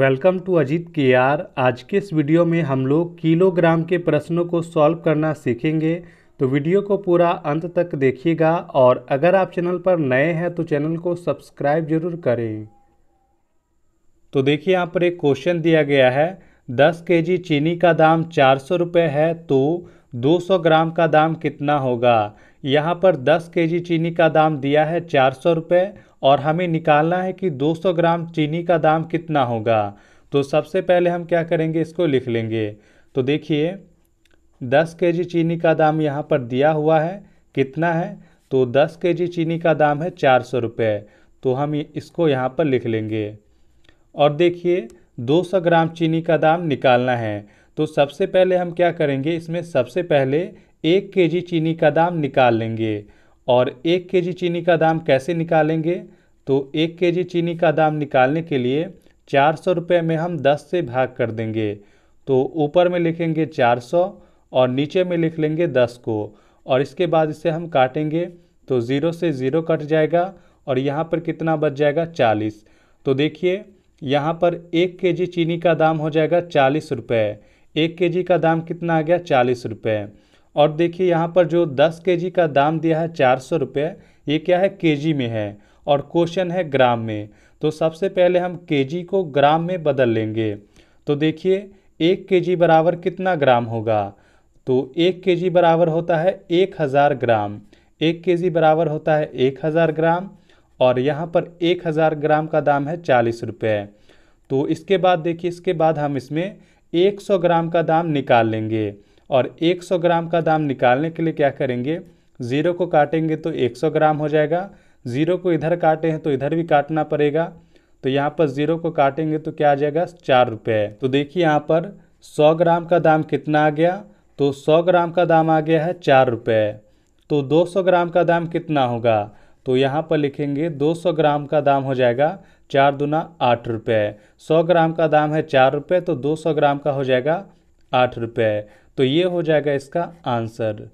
welcome to Ajit के are आज के इस वीडियो में हम लोग किलोग्राम के प्रश्नों को सॉल्व करना सीखेंगे तो वीडियो को पूरा अंत तक देखिएगा और अगर आप चैनल पर नए हैं तो चैनल को सब्सक्राइब जरूर करें तो देखिए यहाँ पर एक क्वेश्चन दिया गया है दस के जी चीनी का दाम चार सौ रुपये है तो दो सौ ग्राम का दाम कितना होगा यहाँ पर दस के जी चीनी का दाम दिया है चार सौ रुपये और हमें निकालना है कि 200 ग्राम चीनी का दाम कितना होगा तो सबसे पहले हम क्या करेंगे इसको लिख लेंगे तो देखिए 10 के जी चीनी का दाम यहाँ पर दिया हुआ है कितना है तो 10 के जी चीनी का दाम है चार सौ रुपये तो हम इसको यहाँ पर लिख लेंगे और देखिए 200 ग्राम चीनी का दाम निकालना है तो सबसे पहले हम क्या करेंगे इसमें सबसे पहले एक के जी चीनी का दाम निकाल लेंगे और एक के जी चीनी का दाम कैसे निकालेंगे तो एक के जी चीनी का दाम निकालने के लिए चार सौ रुपये में हम दस से भाग कर देंगे तो ऊपर में लिखेंगे चार सौ और नीचे में लिख लेंगे दस को और इसके बाद इसे हम काटेंगे तो ज़ीरो से ज़ीरो कट जाएगा और यहाँ पर कितना बच जाएगा चालीस तो देखिए यहाँ पर एक के जी चीनी का दाम हो जाएगा चालीस रुपये एक के जी का दाम कितना आ गया चालीस रुपये और देखिए यहाँ पर जो 10 के का दाम दिया है चार सौ रुपये ये क्या है के में है और क्वेश्चन है ग्राम में तो सबसे पहले हम के को ग्राम में बदल लेंगे तो देखिए एक के बराबर कितना ग्राम होगा तो एक के बराबर होता है एक हज़ार ग्राम एक के बराबर होता है एक हज़ार ग्राम और यहाँ पर एक हज़ार ग्राम का दाम है चालीस रुपये तो इसके बाद देखिए इसके बाद हम इसमें एक सौ ग्राम का दाम निकाल लेंगे और 100 ग्राम का दाम निकालने के लिए क्या करेंगे ज़ीरो को काटेंगे तो 100 ग्राम हो जाएगा ज़ीरो को इधर काटे हैं तो इधर भी काटना पड़ेगा तो यहाँ पर ज़ीरो को काटेंगे तो क्या आ जाएगा चार रुपये तो देखिए यहाँ पर सौ ग्राम का दाम कितना आ गया तो सौ ग्राम का दाम आ गया है चार रुपये तो दो सौ ग्राम का दाम कितना होगा तो यहाँ पर लिखेंगे दो सौ ग्राम का दाम हो जाएगा चार दुना आठ रुपये सौ ग्राम का दाम है चार रुपये तो दो सौ ग्राम का हो जाएगा आठ रुपये तो ये हो जाएगा इसका आंसर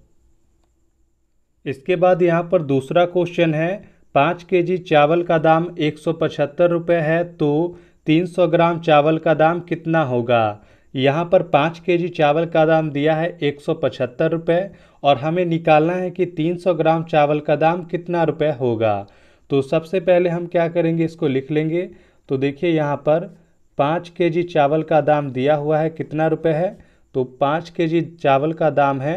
इसके बाद यहाँ पर दूसरा क्वेश्चन है पाँच के जी चावल का दाम एक सौ पचहत्तर रुपये है तो तीन सौ ग्राम चावल का दाम कितना होगा यहाँ पर पाँच के जी चावल का दाम दिया है एक सौ पचहत्तर रुपये और हमें निकालना है कि तीन सौ ग्राम चावल का दाम कितना रुपये होगा तो सबसे पहले हम क्या करेंगे इसको लिख लेंगे तो देखिए यहाँ पर पाँच के जी चावल का दाम दिया हुआ है कितना रुपये है तो पाँच के जी चावल का दाम है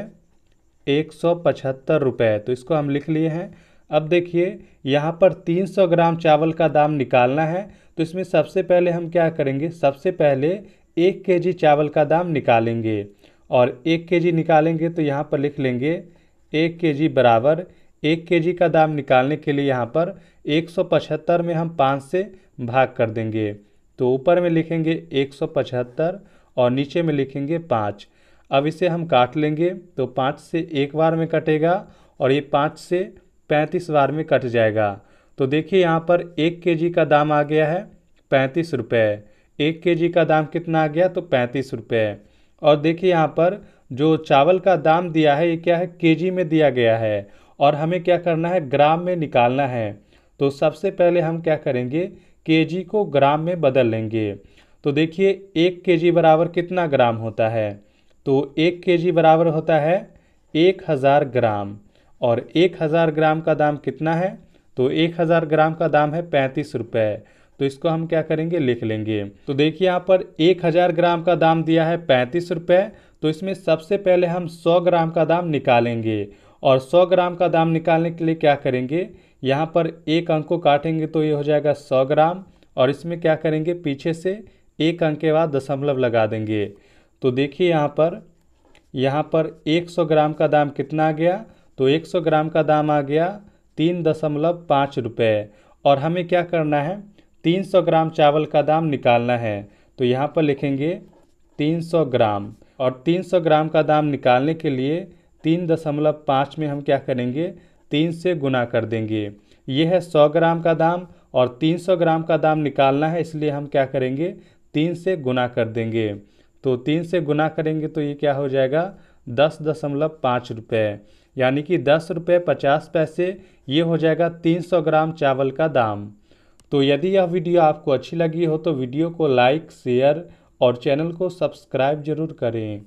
एक सौ पचहत्तर रुपये तो इसको हम लिख लिए हैं अब देखिए यहाँ पर तीन सौ ग्राम चावल का दाम निकालना है तो इसमें सबसे पहले हम क्या करेंगे सबसे पहले एक के जी चावल का दाम निकालेंगे और एक के जी निकालेंगे तो यहाँ पर लिख लेंगे एक के जी बराबर एक के जी का दाम निकालने के लिए यहाँ पर एक सौ पचहत्तर में हम पाँच से भाग कर देंगे तो ऊपर में लिखेंगे एक सौ पचहत्तर और नीचे में लिखेंगे पाँच अब इसे हम काट लेंगे तो पाँच से एक बार में कटेगा और ये पाँच से पैंतीस बार में कट जाएगा तो देखिए यहाँ पर एक के का दाम आ गया है पैंतीस रुपये एक के का दाम कितना आ गया तो पैंतीस रुपये और देखिए यहाँ पर जो चावल का दाम दिया है ये क्या है केजी में दिया गया है और हमें क्या करना है ग्राम में निकालना है तो सबसे पहले हम क्या करेंगे केजी को ग्राम में बदल लेंगे तो देखिए एक के जी बराबर कितना ग्राम होता है तो एक के जी बराबर होता है एक हज़ार ग्राम और एक हज़ार ग्राम का दाम कितना है तो एक हज़ार ग्राम का दाम है पैंतीस रुपये तो इसको हम क्या करेंगे लिख लेंगे तो देखिए यहाँ पर एक हज़ार ग्राम का दाम दिया है पैंतीस रुपये तो इसमें सबसे पहले हम सौ ग्राम का दाम निकालेंगे और सौ ग्राम का दाम निकालने के लिए क्या करेंगे यहाँ पर एक अंक को काटेंगे तो ये हो जाएगा सौ ग्राम और इसमें क्या करेंगे पीछे से एक अंक के बाद दशमलव लगा देंगे तो देखिए यहाँ पर यहाँ पर 100 ग्राम का दाम कितना आ गया तो 100 ग्राम का दाम आ गया तीन दशमलव पाँच रुपये और हमें क्या करना है 300 ग्राम चावल का दाम निकालना है तो यहाँ पर लिखेंगे 300 ग्राम और 300 ग्राम का दाम निकालने के लिए तीन दशमलव पाँच में हम क्या करेंगे तीन से गुना कर देंगे ये है सौ ग्राम का दाम और तीन सौ ग्राम का दाम निकालना है इसलिए हम क्या करेंगे तीन से गुना कर देंगे तो तीन से गुना करेंगे तो ये क्या हो जाएगा दस दशमलव पाँच रुपये यानी कि दस रुपये पचास पैसे ये हो जाएगा तीन सौ ग्राम चावल का दाम तो यदि यह वीडियो आपको अच्छी लगी हो तो वीडियो को लाइक शेयर और चैनल को सब्सक्राइब जरूर करें